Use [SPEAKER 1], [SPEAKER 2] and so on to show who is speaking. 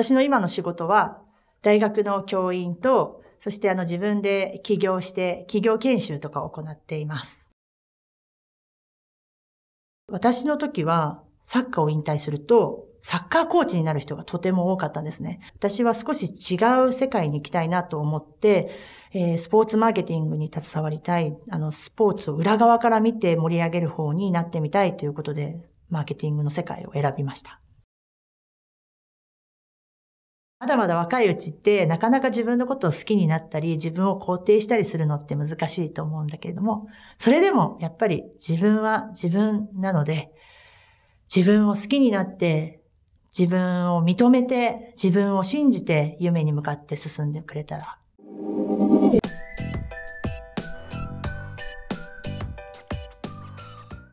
[SPEAKER 1] 私の今の仕事は、大学の教員と、そしてあの自分で起業して、企業研修とかを行っています。私の時は、サッカーを引退すると、サッカーコーチになる人がとても多かったんですね。私は少し違う世界に行きたいなと思って、えー、スポーツマーケティングに携わりたい、あの、スポーツを裏側から見て盛り上げる方になってみたいということで、マーケティングの世界を選びました。まだまだ若いうちってなかなか自分のことを好きになったり自分を肯定したりするのって難しいと思うんだけれども、それでもやっぱり自分は自分なので、自分を好きになって自分を認めて自分を信じて夢に向かって進んでくれたら。